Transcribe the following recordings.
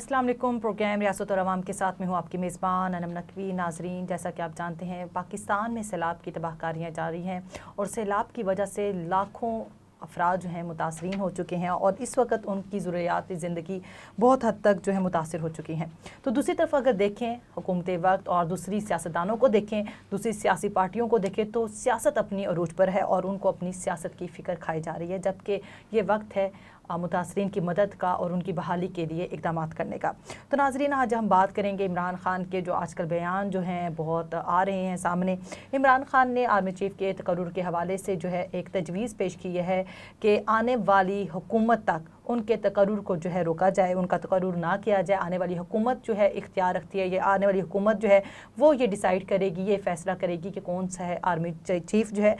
अस्सलाम वालेकुम प्रोग्राम रियासत और आवाम के साथ में हूँ आपकी मेज़बान अनम नकवी नाजरीन जैसा कि आप जानते हैं पाकिस्तान में सैलाब की तबाहकारियाँ जारी हैं और सैलाब की वजह से लाखों अफराद जो हैं मुतासरीन हो चुके हैं और इस वक्त उनकी ज़रूरियात ज़िंदगी बहुत हद तक जो है मुतासर हो चुकी हैं तो दूसरी तरफ अगर देखें हुकूमत वक्त और दूसरी सियासतदानों को देखें दूसरी सियासी पार्टियों को देखें तो सियासत अपनी अरूज पर है और उनको अपनी सियासत की फ़िक्र खाई जा रही है जबकि ये वक्त है मुतासरीन की मदद का और उनकी बहाली के लिए इकदाम करने का तो नाजरीन आज हम बात करेंगे इमरान खान के जो आजकल बयान जो हैं बहुत आ रहे हैं सामने इमरान खान ने आर्मी चीफ के तकर के हवाले से जो है एक तजवीज़ पेश की है कि आने वाली हुकूमत तक उनके तकरूर को जो है रोका जाए उनका तकरूर ना किया जाए आने वाली हुकूमत जो है इख्तियार रखती है ये आने वाली हुकूमत जो है वो ये डिसाइड करेगी ये फैसला करेगी कि कौन सा है आर्मी चीफ जो है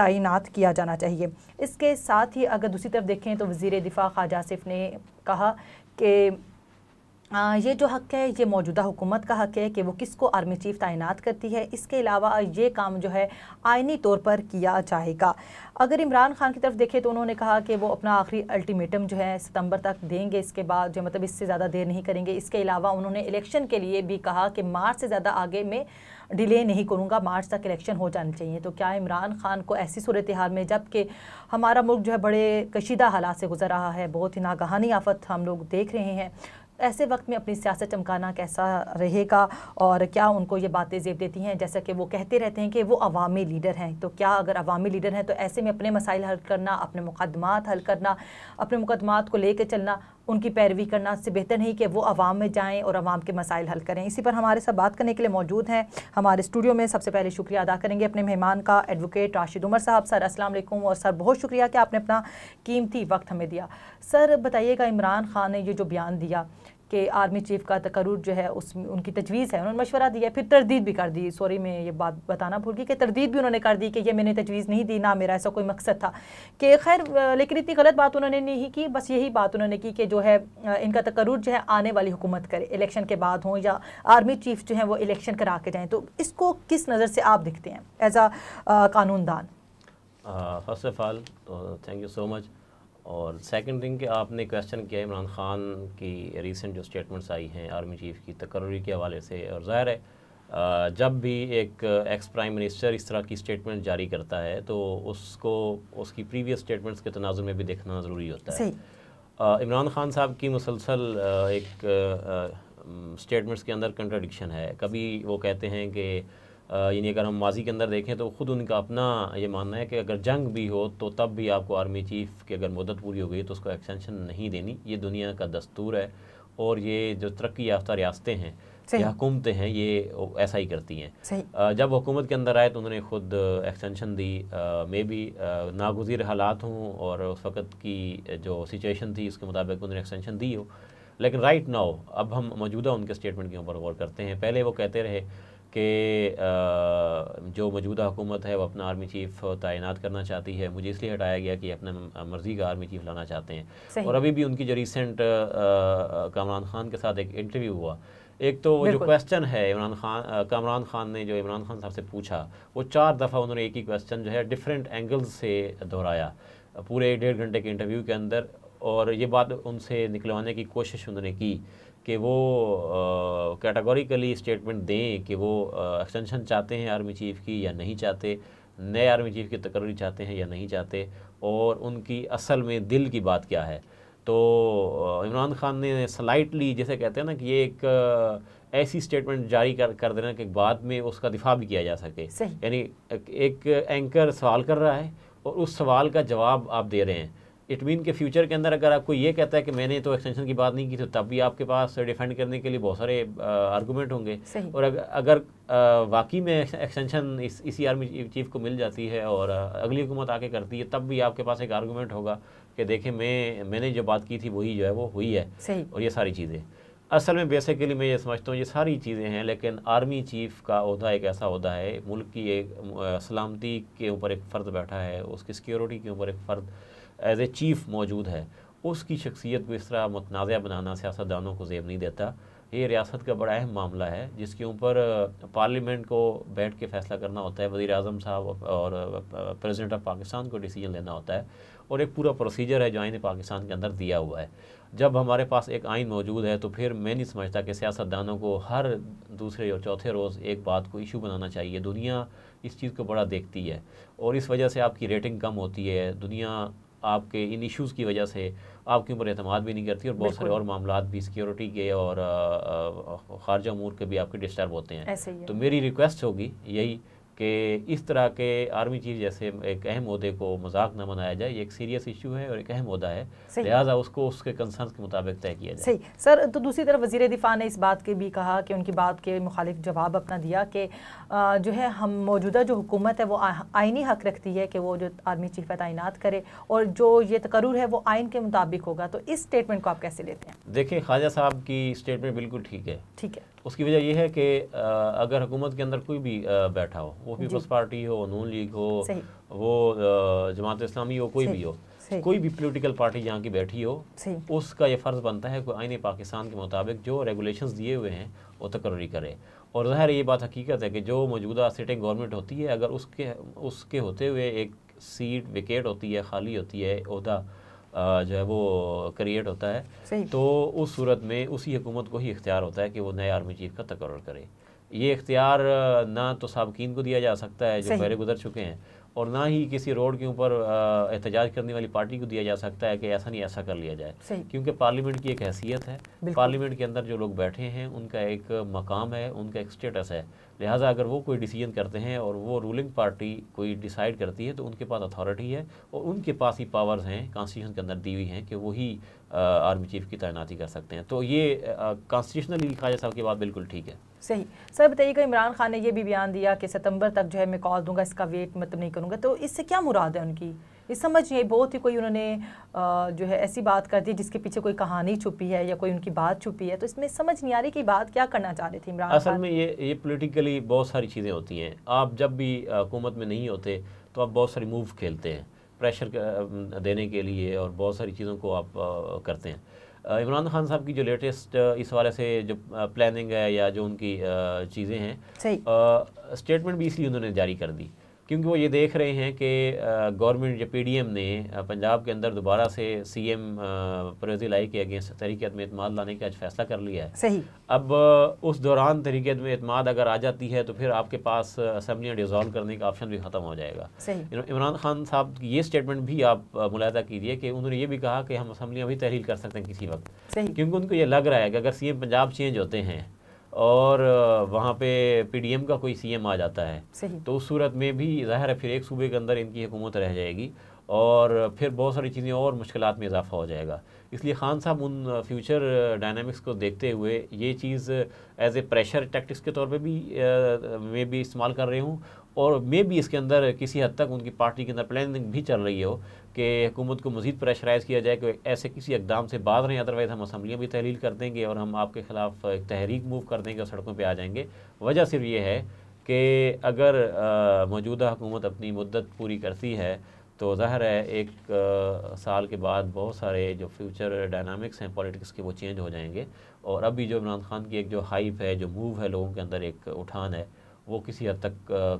तैनात किया जाना चाहिए इसके साथ ही अगर दूसरी तरफ देखें तो वज़ी दिफ़ा ख्वाजा आसिफ ने कहा कि ये जो हक है ये मौजूदा हुकूमत का हक है कि वो किसको आर्मी चीफ तैनात करती है इसके अलावा ये काम जो है आइनी तौर पर किया जाएगा अगर इमरान खान की तरफ देखें तो उन्होंने कहा कि वो अपना आखिरी अल्टीमेटम जो है सितंबर तक देंगे इसके बाद जो मतलब इससे ज़्यादा देर नहीं करेंगे इसके अलावा उन्होंने इलेक्शन के लिए भी कहा कि मार्च से ज़्यादा आगे में डिले नहीं करूँगा मार्च तक इलेक्शन हो जाने चाहिए तो क्या इमरान खान को ऐसी सूरत हाल में जबकि हमारा मुल्क जो है बड़े कशीदा हालात से गुजर रहा है बहुत ही नागहानी आफत हम लोग देख रहे हैं ऐसे वक्त में अपनी सियासत चमकाना कैसा रहेगा और क्या उनको ये बातें जेब देती हैं जैसा कि वो कहते रहते हैं कि वो अवामी लीडर हैं तो क्या अगर अवामी लीडर हैं तो ऐसे में अपने मसाइल हल करना अपने मुकदमात हल करना अपने मुकदमात को ले कर चलना उनकी पैरवी करना से बेहतर नहीं कि वो आवाम में जाएँ और आवाम के मसाइल हल करें इसी पर हमारे साथ बात करने के लिए मौजूद हैं हमारे स्टूडियो में सबसे पहले शुक्रिया अदा करेंगे अपने मेहमान का एडवोकेट राशिद उमर साहब सर अस्सलाम और सर बहुत शुक्रिया कि आपने अपना कीमती वक्त हमें दिया सर बताइएगा इमरान खान ने ये जो बयान दिया कि आर्मी चीफ का तकरूर जो है उस उनकी तजवीज़ है उन्होंने मशवरा दिया फिर तरदीद भी कर दी सॉरी मैं ये बात बताना भूल गई कि तरदीद भी उन्होंने कर दी कि ये मैंने तजवीज़ नहीं दी ना मेरा ऐसा कोई मकसद था कि खैर लेकिन इतनी गलत बात उन्होंने नहीं की बस यही बात उन्होंने की कि जो है इनका तकरूर जो है आने वाली हुकूमत करे इलेक्शन के बाद हों या आर्मी चीफ जो है वो इलेक्शन करा के जाएँ तो इसको किस नज़र से आप देखते हैं एज आ कानूनदान first of all thank you so much और सेकंड थिंग के आपने क्वेश्चन किया इमरान खान की रीसेंट जो स्टेटमेंट्स आई हैं आर्मी चीफ की तकर्री के हवाले से और ज़ाहिर है जब भी एक एक्स प्राइम मिनिस्टर इस तरह की स्टेटमेंट जारी करता है तो उसको उसकी प्रीवियस स्टेटमेंट्स के तनाजुर में भी देखना ज़रूरी होता है इमरान खान साहब की मुसलसल एक स्टेटमेंट्स के अंदर कंट्राडिक्शन है कभी वो कहते हैं कि यानी अगर हम माजी के अंदर देखें तो ख़ुद उनका अपना ये मानना है कि अगर जंग भी हो तो तब भी आपको आर्मी चीफ़ की अगर मदद पूरी हो गई तो उसको एक्सटेंशन नहीं देनी ये दुनिया का दस्तूर है और ये जो तरक्की याफ्ता रियासतें हैं या हुकूमतें हैं ये ऐसा ही करती हैं जब हुकूमत के अंदर आए तो उन्होंने खुद एक्सटेंशन दी मे बी नागुजीर हालात हों और उस वक्त की जो सिचुएशन थी उसके मुताबिक उन्होंने एक्सटेंशन दी हो लेकिन राइट नाउ अब हम मौजूदा उनके स्टेटमेंट के ऊपर गौर करते हैं पहले वो कहते रहे कि जो मौजूदा हुकूमत है वो अपना आर्मी चीफ तैनात करना चाहती है मुझे इसलिए हटाया गया कि अपने मर्ज़ी का आर्मी चीफ लाना चाहते हैं और अभी भी उनकी जो रिसेंट कामरान खान के साथ एक इंटरव्यू हुआ एक तो जो क्वेश्चन है इमरान खान कामरान खान ने जो इमरान खान साहब से पूछा वो चार दफ़ा उन्होंने एक ही क्वेश्चन जो है डिफरेंट एंगल्स से दोहराया पूरे डेढ़ घंटे के इंटरव्यू के अंदर और ये बात उनसे निकलवाने की कोशिश उन्होंने की कि वो कैटेगोरिकली स्टेटमेंट दें कि वो एक्सटेंशन चाहते हैं आर्मी चीफ़ की या नहीं चाहते नए आर्मी चीफ़ की तकर्री चाहते हैं या नहीं चाहते और उनकी असल में दिल की बात क्या है तो इमरान खान ने स्लाइटली जैसे कहते हैं ना कि ये एक ऐसी स्टेटमेंट जारी कर कर देना कि बाद में उसका दिफा भी किया जा सके यानी एक एंकर सवाल कर रहा है और उस सवाल का जवाब आप दे रहे हैं इट मीन के फ्यूचर के अंदर अगर आपको ये कहता है कि मैंने तो एक्सटेंशन की बात नहीं की तो तब भी आपके पास डिफेंड करने के लिए बहुत सारे आर्गूमेंट होंगे और अगर, अगर वाकई में एक्सटेंशन इस इसी आर्मी चीफ को मिल जाती है और अगली हुकूमत आके करती है तब भी आपके पास एक आर्गूमेंट होगा कि देखें मैं मैंने जो बात की थी वही जो है वो हुई है और ये सारी चीज़ें असल में बेसिकली मैं ये समझता हूँ ये सारी चीज़ें हैं लेकिन आर्मी चीफ का अहदा एक ऐसा अहदा है मुल्क की एक सलामती के ऊपर एक फ़र्द बैठा है उसकी सिक्योरिटी के ऊपर एक फ़र्द एज ए चीफ मौजूद है उसकी शख्सियत को इस तरह मतनाज़ बनाना सियासतदानों को जेब नहीं देता ये रियासत का बड़ा अहम मामला है जिसके ऊपर पार्लियामेंट को बैठ के फैसला करना होता है वज़ी अजम साहब और प्रेसिडेंट ऑफ पाकिस्तान को डिसीजन लेना होता है और एक पूरा प्रोसीजर है जो आइन पाकिस्तान के अंदर दिया हुआ है जब हमारे पास एक आइन मौजूद है तो फिर मैं नहीं समझता कि सियासतदानों को हर दूसरे और चौथे रोज़ एक बात को इशू बनाना चाहिए दुनिया इस चीज़ को बड़ा देखती है और इस वजह से आपकी रेटिंग कम होती है दुनिया आपके इन इश्यूज़ की वजह से आपके ऊपर अहतमाद भी नहीं करती और बहुत सारे और मामला भी सिक्योरिटी के और खारजा अमूर के भी आपके डिस्टर्ब होते हैं तो मेरी रिक्वेस्ट होगी यही कि इस तरह के आर्मी चीफ जैसे एक अहम अहदे को मजाक न बनाया जाए ये एक सीरियस इशू है और एक अहम अहदा है लिहाजा उसको उसके कंसर्न के मुताबिक तय किया जाए सही सर तो दूसरी तरफ वजीर दिफा ने इस बात के भी कहा कि उनकी बात के मुखालिफ जवाब अपना दिया कि जो है हम मौजूदा जो हुकूमत है वो आइनी हक रखती है कि वो जो आर्मी चीफ है तैनात करे और जो ये तकरूर है वो आइन के मुताबिक होगा तो इस स्टेटमेंट को आप कैसे लेते हैं देखिए ख्वाजा साहब की स्टेटमेंट बिल्कुल ठीक है ठीक है उसकी वजह यह है कि अगर हुकूमत के अंदर कोई भी बैठा हो वो पीपल्स पार्टी हो नून लीग हो वो जमात इस्लामी हो कोई भी हो कोई भी पॉलिटिकल पार्टी यहाँ की बैठी हो उसका यह फ़र्ज़ बनता है कि आईने पाकिस्तान के मुताबिक जो रेगुलेशंस दिए हुए हैं वो तकर्री करे और ज़ाहिर ये बात हकीकत है कि जो मौजूदा सिटिंग गवर्नमेंट होती है अगर उसके उसके होते हुए एक सीट विकेट होती है खाली होती है उहदा जो है वो क्रिएट होता है तो उस सूरत में उसी हुकूमत को ही इख्तियार होता है कि वो नए आर्मी चीफ का तकर करे ये इख्तियार ना तो सबकिन को दिया जा सकता है जो पहले गुजर चुके हैं और ना ही किसी रोड के ऊपर एहतजाज करने वाली पार्टी को दिया जा सकता है कि ऐसा नहीं ऐसा कर लिया जाए क्योंकि पार्लियामेंट की एक हैसियत है पार्लियामेंट के अंदर जो लोग बैठे हैं उनका एक मकाम है उनका एक स्टेटस है लिहाजा अगर वो कोई डिसीजन करते हैं और वो रूलिंग पार्टी कोई डिसाइड करती है तो उनके पास अथॉरिटी है और उनके पास ही पावर्स हैं कॉन्स्टिट्यूशन के अंदर दी हुई हैं कि वही आर्मी चीफ की तैनाती कर सकते हैं तो ये कॉन्स्टिट्यूशनली लिखा जाए सबके बाद बिल्कुल ठीक है सही सर बताइएगा इमरान खान ने यह भी बयान दिया कि सितंबर तक जो है मैं कॉल दूंगा इसका वेट मतलब नहीं करूंगा तो इससे क्या मुराद है उनकी ये समझ नहीं बहुत ही कोई उन्होंने जो है ऐसी बात कर दी जिसके पीछे कोई कहानी छुपी है या कोई उनकी बात छुपी है तो इसमें समझ नहीं आ रही कि बात क्या करना चाह रहे थे इमरान असल में ये ये पोलिटिकली बहुत सारी चीज़ें होती हैं आप जब भी हुकूमत में नहीं होते तो आप बहुत सारी मूव खेलते हैं प्रेशर देने के लिए और बहुत सारी चीज़ों को आप करते हैं इमरान खान साहब की जो लेटेस्ट इस हवाले से जो प्लानिंग है या जो उनकी चीज़ें हैं स्टेटमेंट भी इसलिए उन्होंने जारी कर दी क्योंकि वो ये देख रहे हैं कि गवर्नमेंट जो पीडीएम ने पंजाब के अंदर दोबारा से सीएम परवेजी लाई के अगेंस्ट तरीके में अतमाद लाने का आज फैसला कर लिया है सही अब उस दौरान तरीके में अतमाद अगर आ जाती है तो फिर आपके पास असम्बलियाँ डिजॉल्व करने का ऑप्शन भी ख़त्म हो जाएगा इमरान खान साहब की ये स्टेटमेंट भी आप मुलायदा कीजिए कि उन्होंने ये भी कहा कि हम असम्बलियाँ भी तहरील कर सकते हैं किसी वक्त क्योंकि उनको ये लग रहा है कि अगर सी पंजाब चेंज होते हैं और वहाँ पे पीडीएम का कोई सीएम आ जाता है तो उस सूरत में भी ज़ाहिर है फिर एक सूबे के अंदर इनकी हुकूमत रह जाएगी और फिर बहुत सारी चीज़ें और मुश्किल में इजाफा हो जाएगा इसलिए खान साहब उन फ्यूचर डायनामिक्स को देखते हुए ये चीज़ एज ए प्रेशर टैक्टिक्स के तौर पे भी मैं भी इस्तेमाल कर रही हूँ और मे भी इसके अंदर किसी हद तक उनकी पार्टी के अंदर प्लानिंग भी चल रही हो कि हुकूमत को मज़ीद प्रेशराइज़ किया जाए कि ऐसे किसी इकदाम से बाज रहें अदरवाइज़ हम असम्बलियाँ भी तहलील कर देंगे और हम आपके ख़िलाफ़ एक तहरीक मूव कर देंगे और सड़कों पर आ जाएंगे वजह सिर्फ ये है कि अगर मौजूदा हुकूमत अपनी मदत पूरी करती है तो ज़ाहिर है एक आ, साल के बाद बहुत सारे जो फ्यूचर डायनामिक्स हैं पॉलिटिक्स के वो चेंज हो जाएंगे और अभी जो इमरान खान की एक जो हाइप है जो मूव है लोगों के अंदर एक उठान है वो किसी हद तक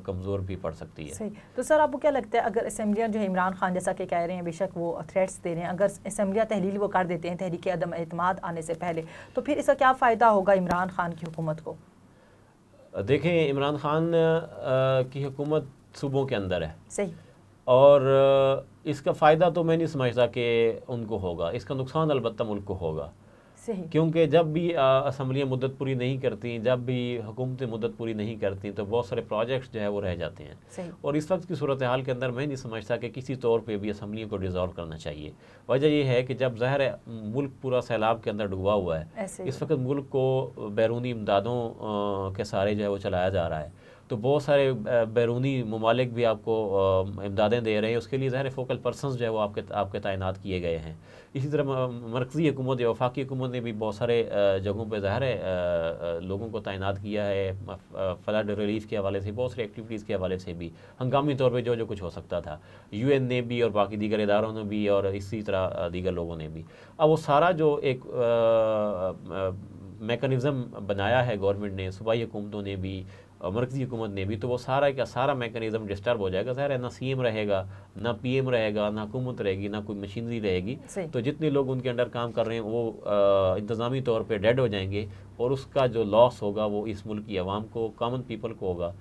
कमज़ोर भी पड़ सकती है सही तो सर आपको क्या लगता है अगर असम्बलियाँ जो इमरान खान जैसा कि कह रहे हैं बेशक वो थ्रेट्स दे रहे हैं अगर असम्बलियाँ तहलील वो कर देते हैं तहरीक अदम अतमाद आने से पहले तो फिर इसका क्या फ़ायदा होगा इमरान खान की हुकूमत को देखें इमरान खान की हुकूमत सूबों के अंदर है सही और इसका फ़ायदा तो मैं नहीं समझता कि उनको होगा इसका नुकसान अलबत् मुल्क को होगा क्योंकि जब भी असम्बलियाँ मुदत पूरी नहीं करती जब भी हुकूमतें मुदत पूरी नहीं करती तो बहुत सारे प्रोजेक्ट्स जो है वो रह जाते हैं और इस वक्त की सूरत हाल के अंदर मैं नहीं समझता कि किसी तौर पर भी असम्बलियों को डिज़ोल्व करना चाहिए वजह यह है कि जब ज़ाहिर मुल्क पूरा सैलाब के अंदर डूबा हुआ है इस वक्त मुल्क को बैरूनी इमदादों के सहारे जो है वो चलाया जा रहा है तो बहुत सारे बैरूनी ममालिक भी आपको इमदादें दे रहे हैं उसके लिए ज़ाहिर फोकल पर्सन जो है वो आपके आपके तैनात किए गए हैं इसी तरह मरकज़ी हुकूमत या वफाकी हुकूमत ने भी बहुत सारे जगहों पर ज़ाहिर लोगों को तैनात किया है फ्लड रिलीफ के हवाले से बहुत सारी एक्टिविटीज़ के हवाले से भी हंगामी तौर पर जो जो कुछ हो सकता था यू एन ने भी और बाकी दीगर इदारों ने भी और इसी तरह दीगर लोगों ने भी अब वो सारा जो एक मेकनिज़म बनाया है गवर्नमेंट ने सूबाई हुकूमतों ने भी मरकज़ी हुकूमत ने भी तो वो सारा का सारा मेकनिज़म डिस्टर्ब हो जाएगा ज़ाहिर ना सी एम रहेगा ना पी एम रहेगा ना हुकूमत रहेगी ना कोई मशीनरी रहेगी तो जितने लोग उनके अंडर काम कर रहे हैं वो इंतज़ामी तौर पर डेड हो जाएंगे और उसका जो लॉस होगा वो इस मुल्क की आवाम को कामन पीपल को होगा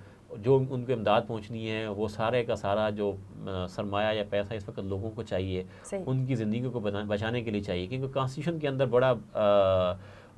जो उनको इमदाद पहुँचनी है वो सारे का सारा जो सरमाया या पैसा इस वक्त लोगों को चाहिए उनकी ज़िंदगी को बचाने के लिए चाहिए क्योंकि कॉन्स्टिट्यूशन के अंदर बड़ा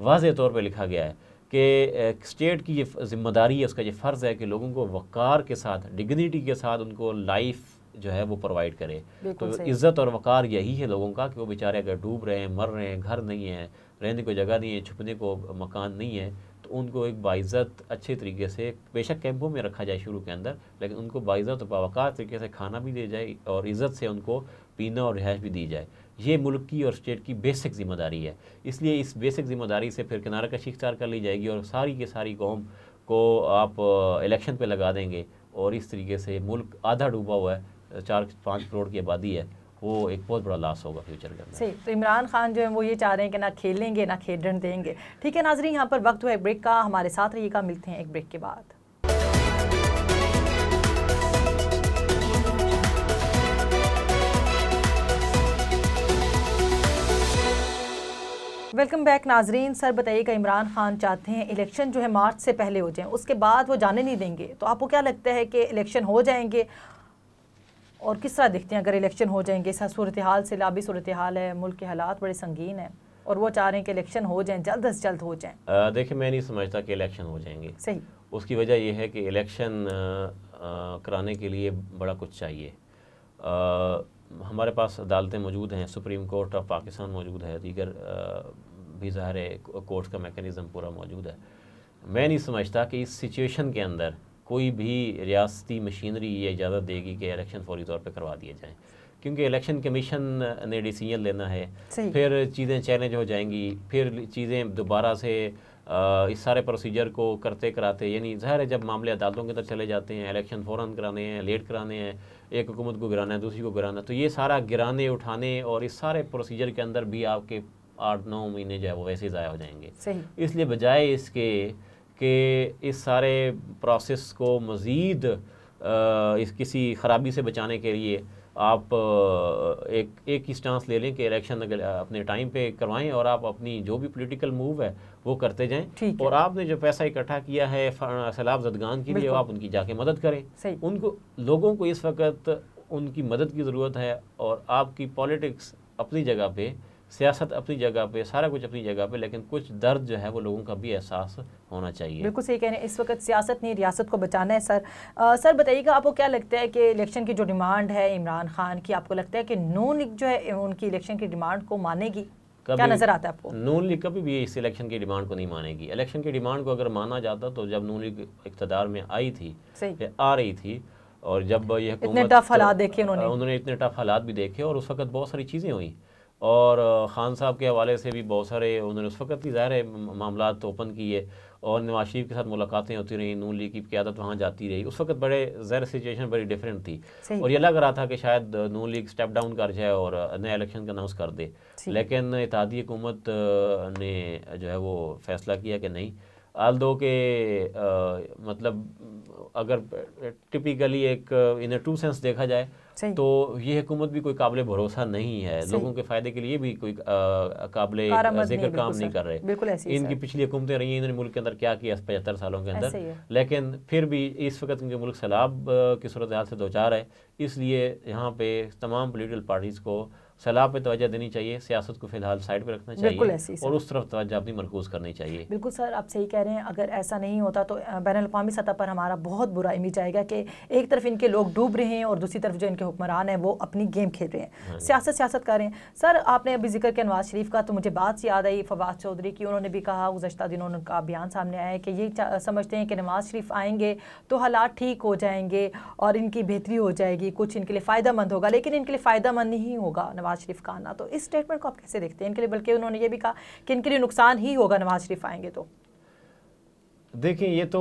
वाज तौर पर लिखा गया है कि स्टेट की ये जिम्मेदारी है उसका ये फ़र्ज़ है कि लोगों को वक़ार के साथ डिग्निटी के साथ उनको लाइफ जो है वो प्रोवाइड करे तो इज़्ज़त और वक़ार यही है लोगों का कि वो बेचारे अगर डूब रहे हैं मर रहे हैं घर नहीं है रहने को जगह नहीं है छुपने को मकान नहीं है तो उनको एक बाइज़त अच्छे तरीके से बेशक कैंपों में रखा जाए शुरू के अंदर लेकिन उनको बाइज़त और बावकार तरीके से खाना भी दिया जाए और इज़्ज़त से उनको पीना और रिहाइश भी दी जाए ये मुल्क की और स्टेट की बेसिक ज़िम्मेदारी है इसलिए इस बेसिक ज़िम्मेदारी से फिर किनारा का शिकार कर ली जाएगी और सारी की सारी कौम को आप इलेक्शन पे लगा देंगे और इस तरीके से मुल्क आधा डूबा हुआ है चार पाँच करोड़ की आबादी है वो एक बहुत बड़ा लॉस होगा फ्यूचर के अंदर सही तो इमरान खान जो है वो ये चाह रहे हैं कि ना खेलेंगे ना खेलन देंगे ठीक है नाजरी यहाँ पर वक्त हुआ एक ब्रेक का हमारे साथ रहिएगा मिलते हैं एक ब्रेक के बाद वेलकम बैक नाजरीन सर बताइएगा इमरान खान चाहते हैं इलेक्शन जो है मार्च से पहले हो जाए उसके बाद वो जाने नहीं देंगे तो आपको क्या लगता है कि इलेक्शन हो जाएंगे और किस तरह देखते हैं अगर इलेक्शन हो जाएंगे सर सूरत हाल लाभी सूरत हाल है मुल्क के हालात बड़े संगीन हैं और वो चाह रहे हैं कि इलेक्शन हो जाए जल्द अज जल्द हो जाए देखिए मैं नहीं समझता कि इलेक्शन हो जाएंगे सही उसकी वजह यह है कि इलेक्शन कराने के लिए बड़ा कुछ चाहिए आ, हमारे पास अदालतें मौजूद हैं सुप्रीम कोर्ट ऑफ पाकिस्तान मौजूद है दीगर भी ज़ाहिर है कोर्ट का मेकनिज़म पूरा मौजूद है मैं नहीं समझता कि इस सिचुएशन के अंदर कोई भी रियासती मशीनरी ये इजाज़त देगी कि इलेक्शन फौरी तौर पर करवा दिए जाएँ क्योंकि इलेक्शन कमीशन ने डिसीजन लेना है फिर चीज़ें चैलेंज हो जाएंगी फिर चीज़ें दोबारा से आ, इस सारे प्रोसीजर को करते कराते यानी ज़ाहिर है जब मामले अदालतों के अंदर चले जाते हैं इलेक्शन फ़ौर कराने हैं लेट कराने हैं एक हुकूमत को गिराना है दूसरी को गिराना तो ये सारा गिराने उठाने और इस सारे प्रोसीजर के अंदर भी आपके आठ नौ महीने जो है वो वैसे ही ज़ाया हो जाएंगे इसलिए बजाय इसके कि इस सारे प्रोसेस को मज़ीद इस किसी ख़राबी से बचाने के लिए आप एक एक ही स्टांस ले लें कि इलेक्शन अपने टाइम पे करवाएं और आप अपनी जो भी पॉलिटिकल मूव है वो करते जाएं और आपने जो पैसा इकट्ठा किया है सैलाब जदगान के लिए आप उनकी जाके मदद करें उनको लोगों को इस वक्त उनकी मदद की ज़रूरत है और आपकी पॉलिटिक्स अपनी जगह पे सियासत अपनी जगह पे सारा कुछ अपनी जगह पे लेकिन कुछ दर्द जो है वो लोगों का भी एहसास होना चाहिए बिल्कुल सही कह रहे हैं इस वक्त सियासत ने रियासत को बचाना है सर आ, सर बताइएगा आपको क्या लगता है कि इलेक्शन की जो डिमांड है इमरान खान की आपको लगता है कि नून लीग जो है उनकी इलेक्शन की डिमांड को मानेगी क्या नजर आता है आपको नून लीग कभी भी इस इलेक्शन की डिमांड को नहीं मानेगी इलेक्शन की डिमांड को अगर माना जाता तो जब नून लीग इकतदार में आई थी आ रही थी और जब ये टफ तो, हालात देखे उन्होंने इतने टफ हालात भी देखे और उस वक्त बहुत सारी चीज़ें हुई और ख़ान साहब के हवाले से भी बहुत सारे उन्होंने उस वक्त ही ज़ाहिर है मामला ओपन किए और नवाज शरीफ के साथ मुलाकातें होती रहीं नून लीग की क्यादत वहाँ जाती रही उस वक्त बड़े जैर सिचुएशन बड़ी डिफरेंट थी और ये लग रहा था कि शायद नून लीग स्टेप डाउन कर जाए और नए इलेक्शन का अनाउंस कर दे लेकिन इतिहादी हुकूमत ने जो है वो फैसला किया कि नहीं आल दो के आ, मतलब अगर टिपिकली एक इन टू सेंस देखा जाए तो ये हुकूमत भी कोई काबिल भरोसा नहीं है लोगों के फ़ायदे के लिए भी कोई काबिल जिक्र काम नहीं कर रहे इनकी पिछली हुकूमतें रही हैं इन्होंने मुल्क के अंदर क्या किया पचहत्तर सालों के अंदर लेकिन फिर भी इस वक्त उनके मुल्क सैलाब की सूरत हाल से दो चार है इसलिए यहाँ पे तमाम पोलिटिकल पार्टीज़ को सलाह पे तोजह देनी चाहिए सियासत को फिलहाल साइड पे रखना चाहिए और उस तरफ तोजह अपनी मरकूज करनी चाहिए बिल्कुल सर आप सही कह रहे हैं अगर ऐसा नहीं होता तो बैन अवी सतह पर हमारा बहुत बुरा इमेज आएगा कि एक तरफ इनके लोग डूब रहे हैं और दूसरी तरफ जो इनके हुक्मरान हैं वो अपनी गेम खेल रहे हैं हाँ सियासत सियासत कर रहे हैं सर आपने अभी जिक्र किया नवाज शरीफ का तो मुझे बात याद आई फवाद चौधरी की उन्होंने भी कहा गुजशत दिनों उनका बयान सामने आया कि ये समझते हैं कि नवाज शरीफ आएंगे तो हालात ठीक हो जाएंगे और इनकी बेहतरी हो जाएगी कुछ इनके लिए फ़ायदा मंद होगा लेकिन इनके लिए फ़ायदा मंद नहीं होगा नवाज शरीफ का आना तो इस स्टेटमेंट को आप कैसे देखते हैं इनके लिए बल्कि उन्होंने ये भी कहा कि इनके लिए नुकसान ही होगा नवाज शरीफ आएंगे तो देखें ये तो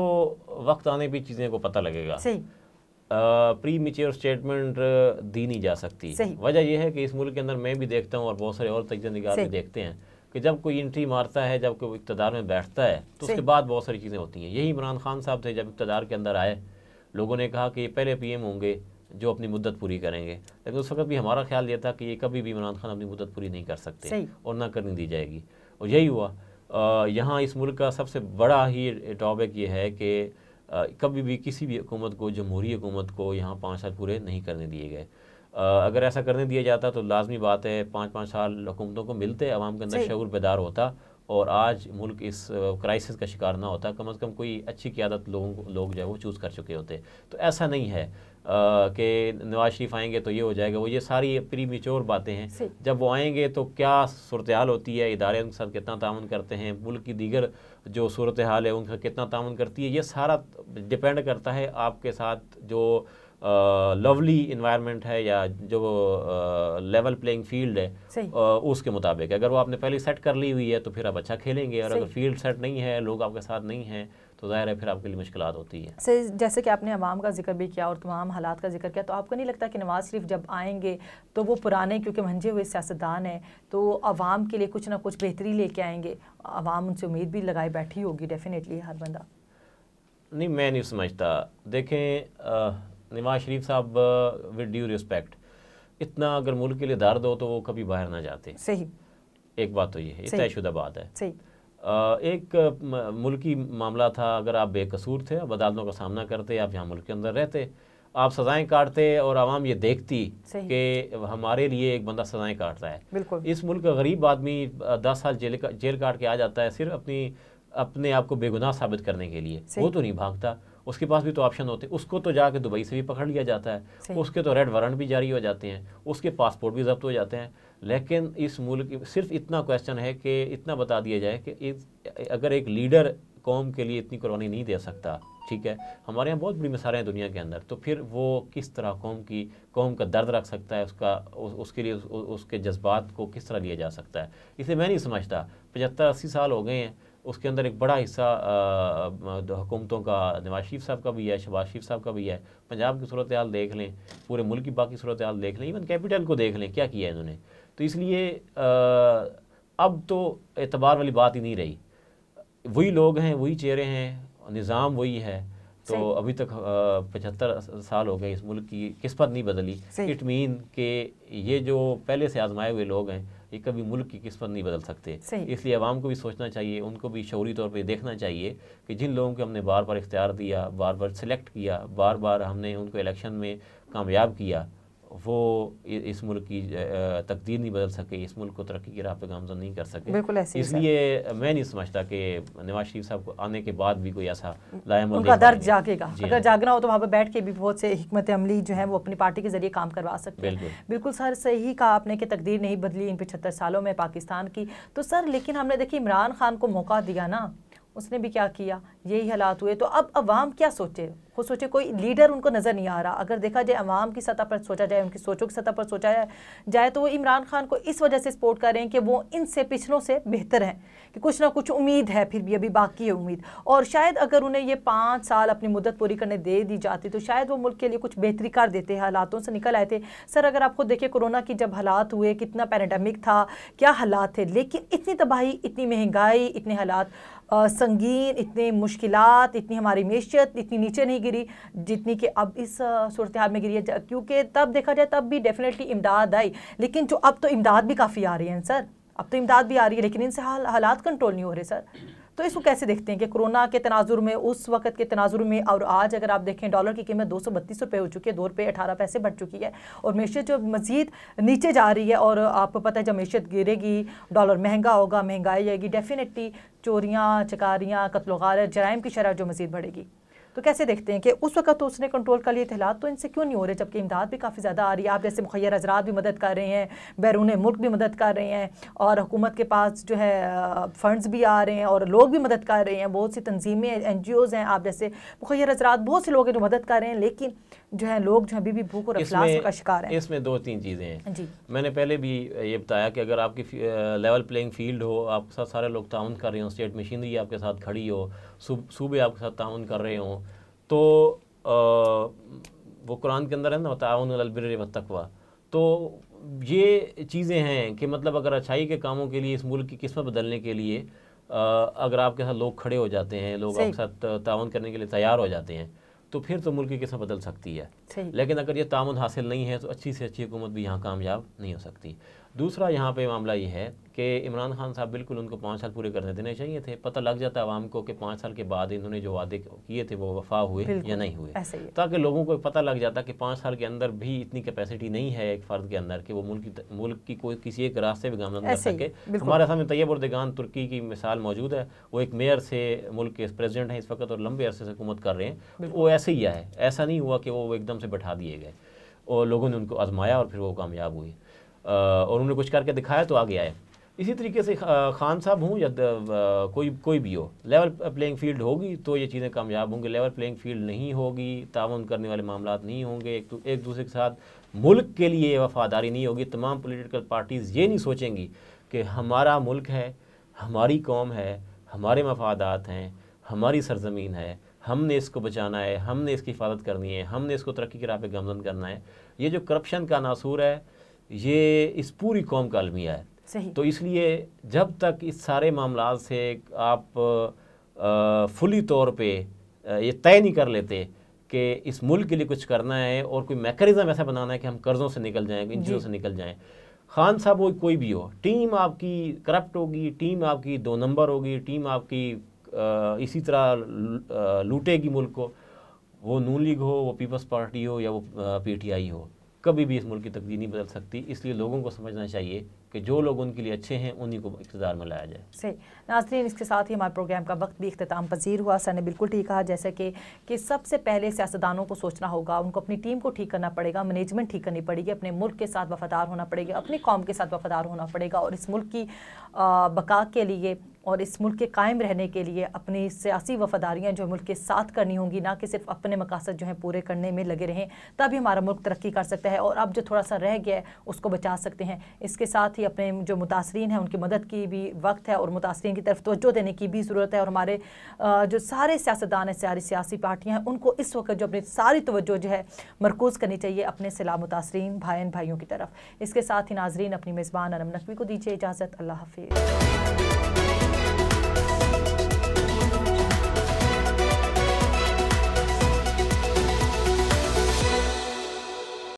वक्त आने पर चीज़ें को पता लगेगा सही प्री मिच्योर स्टेटमेंट दी नहीं जा सकती वजह यह है कि इस मुल्क के अंदर मैं भी देखता हूँ और बहुत सारे और तजन निगार भी देखते हैं कि जब कोई इंट्री मारता है जब कोई इकतदार में बैठता है तो उसके बाद बहुत सारी चीज़ें होती हैं यही इमरान खान साहब थे जब इकतदार के अंदर आए लोगों ने कहा कि ये पहले पीएम होंगे जो अपनी मुद्दत पूरी करेंगे लेकिन उस वक्त भी हमारा ख्याल ये था कि ये कभी भी इमरान खान अपनी मुद्दत पूरी नहीं कर सकते और ना करनी दी जाएगी और यही हुआ यहाँ इस मुल्क का सबसे बड़ा ही टॉपिक ये है कि कभी भी किसी भी हुकूमत को जमहूरी हुकूमत को यहाँ पाँच साल पूरे नहीं करने दिए गए अगर ऐसा करने दिया जाता तो लाजमी बात है पाँच पाँच साल हुकूमतों को मिलते आवाम के अंदर शूर बेदार होता और आज मुल्क इस क्राइसिस का शिकार ना होता कम अज़ कम कोई अच्छी क्यादत लोगों लोग जो है वो चूज़ कर चुके होते तो ऐसा नहीं है कि नवाज शरीफ आएंगे तो ये हो जाएगा वो ये सारी प्री मेच्योर बातें हैं जब वो आएंगे तो क्या सूरत हाल होती है इदारे उनके साथ कितना तामन करते हैं मुल्क की दीगर जो सूरत हाल है उनका कितना तामन करती है ये सारा डिपेंड करता है आपके साथ जो लवली इन्वायरमेंट है या जो लेवल प्लेइंग फील्ड है आ, उसके मुताबिक अगर वो आपने पहले सेट कर ली हुई है तो फिर आप अच्छा खेलेंगे और अगर फील्ड सेट नहीं है लोग आपके साथ नहीं हैं तो ज़ाहिर है फिर आपके लिए मुश्किल होती है सर जैसे कि आपने आवाम का जिक्र भी किया और तमाम हालात का जिक्र किया तो आपको नहीं लगता कि नवाज़ शरीफ जब आएंगे तो वो पुराने क्योंकि मंझे हुए सियासतदान हैं तो आवाम के लिए कुछ ना कुछ बेहतरी लेके आएंगे आवाम उनसे उम्मीद भी लगाई बैठी होगी डेफिनेटली हर बंदा नहीं मैं नहीं समझता देखें नवाज शरीफ साहब विद ड्यू रिस्पेक्ट इतना अगर मुल्क के लिए दर्द हो तो वो कभी बाहर ना जाते सही एक बात तो ये है तय तयशुदा बात है सही एक मुल्की मामला था अगर आप बेकसूर थे अब अदालतों का सामना करते आप यहाँ मुल्क के अंदर रहते आप सज़ाएं काटते और आवाम ये देखती कि हमारे लिए एक बंदा सज़ाएं काटता है इस मुल्क का गरीब आदमी दस साल जेल का जेल काट के आ जाता है सिर्फ अपनी अपने आप को बेगुनाह साबित करने के लिए वो तो नहीं भागता उसके पास भी तो ऑप्शन होते हैं उसको तो जाके दुबई से भी पकड़ लिया जाता है उसके तो रेड वारंट भी जारी हो जाते हैं उसके पासपोर्ट भी जब्त हो जाते हैं लेकिन इस मुल्क सिर्फ इतना क्वेश्चन है कि इतना बता दिया जाए कि अगर एक लीडर कौम के लिए इतनी कुर्बानी नहीं दे सकता ठीक है हमारे यहाँ बहुत बड़ी मिसालें हैं दुनिया के अंदर तो फिर वो किस तरह कौम की कौम का दर्द रख सकता है उसका उस, उसके लिए उस, उसके जज्बात को किस तरह लिया जा सकता है इसे मैं नहीं समझता पचहत्तर अस्सी साल हो गए हैं उसके अंदर एक बड़ा हिस्सा हुकूमतों का नवाज शरीफ साहब का भी है शहबाज शरीफ साहब का भी है पंजाब की सूरत हाल देख लें पूरे मुल्क की बाकी सूरत हाल देख लें इवन कैपिटल को देख लें क्या किया इन्होंने तो इसलिए अब तो एतबार वाली बात ही नहीं रही वही लोग हैं वही चेहरे हैं निज़ाम वही है तो अभी तक पचहत्तर साल हो गए इस मुल्क की किस्मत नहीं बदली इट मीन के ये जो पहले से आजमाए हुए लोग हैं ये कभी मुल्क की किस्मत नहीं बदल सकते इसलिए आवाम को भी सोचना चाहिए उनको भी शौरी तौर पर देखना चाहिए कि जिन लोगों को हमने बार बार इख्तियार दिया बार बार सेलेक्ट किया बार बार हमने उनको इलेक्शन में कामयाब किया वो इस मुल्क की तकदीर नहीं बदल सके इस मुल्क को तरक्की की राह पे गामजन नहीं कर सके बिल्कुल ऐसे इसलिए मैं नहीं समझता कि नवाज शरीफ साहब को आने के बाद भी कोई ऐसा लायम उनका दर्द जागेगा अगर हाँ। जागना हो तो वहाँ पर बैठ के भी बहुत से हमत अमली जो है वो अपनी पार्टी के जरिए काम करवा सकते हैं बिल्कुल सर सही कहा आपने कि तकदीर नहीं बदली इन पिछहत्तर सालों में पाकिस्तान की तो सर लेकिन हमने देखिए इमरान खान को मौका दिया ना उसने भी क्या किया यही हालात हुए तो अब अवाम क्या सोचे वो सोचे कोई लीडर उनको नज़र नहीं आ रहा अगर देखा जाए अवाम की सतह पर सोचा जाए उनकी सोचों की सतह पर सोचा जाए जाए तो वो इमरान खान को इस वजह से सपोर्ट कर रहे हैं कि वो इनसे पिछड़ों से बेहतर हैं कि कुछ ना कुछ उम्मीद है फिर भी अभी बाकी है उम्मीद और शायद अगर उन्हें ये पाँच साल अपनी मुद्दत पूरी करने दे दी जाती तो शायद वो मुल्क के लिए कुछ बेहतरी कर देते हालातों से निकल आए थे सर अगर आप खुद देखिए कोरोना की जब हालात हुए कितना पैराडमिक था क्या हालात थे लेकिन इतनी तबाही इतनी महंगाई इतने हालात संगीन इतने मुश्किल इतनी हमारी मीशत इतनी नीचे नहीं गिरी जितनी कि अब इस सूरत हाल में गिरी है क्योंकि तब देखा जाए तब भी डेफिनेटली इमदाद आई लेकिन जो अब तो इमदाद भी काफ़ी आ रही है सर अब तो इमदाद भी आ रही है लेकिन इनसे हाल हालात कंट्रोल नहीं हो रहे सर तो इसको कैसे देखते हैं कि कोरोना के तनाजुर में उस वक्त के तनाजुर में और आज अगर आप देखें डॉलर की कीमत दो सौ बत्तीस रुपये हो चुकी है दो रुपये अठारह पैसे बढ़ चुकी है और मैशियत जो मज़ीद नीचे जा रही है और आपको पता है जब मीशत गिरेगी डॉलर महंगा होगा महंगाई आएगी डेफिनेटली चोरियाँ चकारियाँ कत्लोगार जराइम की शरह जो मज़ीद बढ़ेगी तो कैसे देखते हैं कि उस वक्त तो उसने कंट्रोल कर लिए इतलात तो इनसे क्यों नहीं हो रहे जबकि इमदाद भी काफ़ी ज़्यादा आ रही है आप जैसे मुखैर हजरात भी मदद कर रहे हैं बैरून मुल्क भी मदद कर रहे हैं और हुकूमत के पास जो है फ़ंडस भी आ रहे हैं और लोग भी मदद कर रहे हैं बहुत सी तनजीमें एन जी ओज़ हैं आप जैसे मुख्य हजरात बहुत से लोग हैं जो मदद कर रहे हैं लेकिन जो है लोग जो अभी भी भूख और अफलास का शिकार है इसमें दो तीन चीज़ें हैं जी मैंने पहले भी ये बताया कि अगर आपकी लेवल प्लेइंग फील्ड हो आपके साथ सारे लोग ताउन कर रहे हो स्टेट मशीनरी आपके साथ खड़ी हो सूबे आपके साथ ताउन कर रहे हो तो आ, वो कुरान के अंदर है ना ताउन तकवा तो ये चीज़ें हैं कि मतलब अगर अच्छाई के कामों के लिए इस मुल्क की किस्मत बदलने के लिए आ, अगर आपके साथ लोग खड़े हो जाते हैं लोग आपके साथ ताउन करने के लिए तैयार हो जाते हैं तो फिर तो मुल्क की किस्म बदल सकती है लेकिन अगर ये तामन हासिल नहीं है तो अच्छी से अच्छी हुकूमत भी यहाँ कामयाब नहीं हो सकती दूसरा यहाँ पे मामला ये है कि इमरान खान साहब बिल्कुल उनको पाँच साल पूरे करने देने चाहिए थे पता लग जाता आवाम को कि पाँच साल के बाद इन्होंने जो वादे किए थे वो वफा हुए या नहीं हुए ताकि लोगों को पता लग जाता कि पाँच साल के अंदर भी इतनी कैपेसिटी नहीं है एक फ़र्द के अंदर कि वो मुल्क मुल्क की कोई किसी एक रास्ते पर गमन कर सके हमारे सामने तैयब और तुर्की की मिसाल मौजूद है वो एक मेयर से मुल्क के प्रेजिडेंट हैं इस वक्त और लंबे अरसे हुकूमत कर रहे हैं वो ऐसे ही है ऐसा नहीं हुआ कि वो एकदम से बैठा दिए गए और लोगों ने उनको आजमाया और फिर वो कामयाब हुए और उन्होंने कुछ करके दिखाया तो आगे आए इसी तरीके से खान साहब हूँ या कोई कोई भी हो लेवल प्लेइंग फील्ड होगी तो ये चीज़ें कामयाब होंगी लेवल प्लेइंग फील्ड नहीं होगी ताउन करने वाले मामला नहीं होंगे एक, तो एक दूसरे के साथ मुल्क के लिए वफादारी नहीं होगी तमाम पोलिटिकल पार्टीज़ ये नहीं सोचेंगी कि हमारा मुल्क है हमारी कौम है हमारे मफादात हैं हमारी सरजमीन है हमने इसको बचाना है हमने इसकी हिफाजत करनी है हमने इसको तरक्की के राह पे गमजन करना है ये जो करप्शन का नासूर है ये इस पूरी कौम का अलमिया है सही। तो इसलिए जब तक इस सारे मामला से आप फुली तौर पे ये तय नहीं कर लेते कि इस मुल्क के लिए कुछ करना है और कोई मैकेनिज़म ऐसा बनाना है कि हम कर्ज़ों से निकल जाएँ इन चीज़ों से निकल जाएँ खान साहब हो कोई भी हो टीम आपकी करप्ट होगी टीम आपकी दो नंबर होगी टीम आपकी आ, इसी तरह लूटेगी मुल्क को वो नू लीग हो वो पीपल्स पार्टी हो या वो पीटीआई हो कभी भी इस मुल्क की तकदीर नहीं बदल सकती इसलिए लोगों को समझना चाहिए कि जो लोग उनके लिए अच्छे हैं उन्हीं को इकतदार में लाया जाए सही नाजरीन इसके साथ ही हमारे प्रोग्राम का वक्त भी अख्ताम पजीर हुआ सर ने बिल्कुल ठीक कहा जैसे कि कि सबसे पहले सियासतदानों को सोचना होगा उनको अपनी टीम को ठीक करना पड़ेगा मैनेजमेंट ठीक करनी पड़ेगी अपने मुल्क के साथ वफादार होना पड़ेगा अपनी कौम के साथ वफादार होना पड़ेगा और इस मुल्क की बका के लिए और इस मुल्क के कायम रहने के लिए अपनी सियासी वफादारियाँ जो मुल्क के साथ करनी होंगी ना कि सिर्फ अपने मकासद जो हैं पूरे करने में लगे रहें तभी हमारा मुल्क तरक्की कर सकता है और अब जो थोड़ा सा रह गया है उसको बचा सकते हैं इसके साथ ही अपने जो मुतासरीन हैं उनकी मदद की भी वक्त है और मुतासरीन की तरफ तोज्जो देने की भी ज़रूरत है और हमारे जो सारे सियासतदान हैं सारी सियासी पार्टियाँ हैं उनको इस वक्त जो अपनी सारी तोज्जो जो है मरकूज़ करनी चाहिए अपने सिला मुतासरीन भाई भाइयों की तरफ इसके साथ ही नाजरीन अपनी मेज़बान अनम नकवी को दीजिए इजाज़त अल्लाह हाफिज़